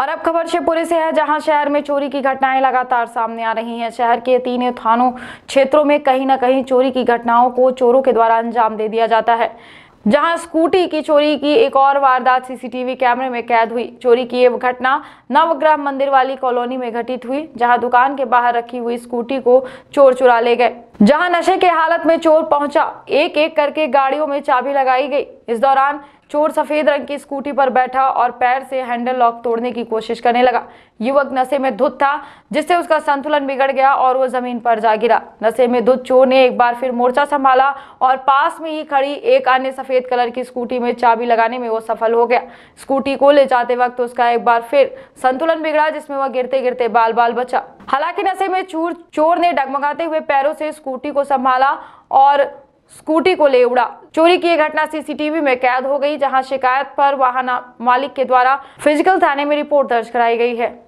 और अब खबर शिवपुरी से है जहां शहर में चोरी की घटनाएं लगातार सामने आ रही हैं शहर के तीन थानों क्षेत्रों में कहीं ना कहीं चोरी की घटनाओं को चोरों के द्वारा अंजाम दे दिया जाता है जहां स्कूटी की चोरी की एक और वारदात सीसीटीवी कैमरे में कैद हुई चोरी की ये घटना नवग्रह मंदिर वाली कॉलोनी में घटित हुई जहां दुकान के बाहर रखी हुई स्कूटी को चोर चुरा ले गए जहां नशे के हालत में चोर पहुंचा एक एक करके गाड़ियों में चाबी लगाई गई इस दौरान चोर सफेद रंग की स्कूटी पर बैठा और पैर से हैंडल लॉक तोड़ने की कोशिश करने लगा युवक नशे में धुत था जिससे उसका संतुलन बिगड़ गया और वो जमीन पर जा गिरा नशे में धुत चोर ने एक बार फिर मोर्चा संभाला और पास में ही खड़ी एक अन्य सफेद कलर की स्कूटी में चाबी लगाने में वो सफल हो गया स्कूटी को ले जाते वक्त उसका एक बार फिर संतुलन बिगड़ा जिसमें वह गिरते गिरते बाल बाल बचा हालांकि नशे में चोर चोर ने डगमगाते हुए पैरों से स्कूटी को संभाला और स्कूटी को ले उड़ा चोरी की यह घटना सीसीटीवी में कैद हो गई जहां शिकायत पर वाहन मालिक के द्वारा फिजिकल थाने में रिपोर्ट दर्ज कराई गई है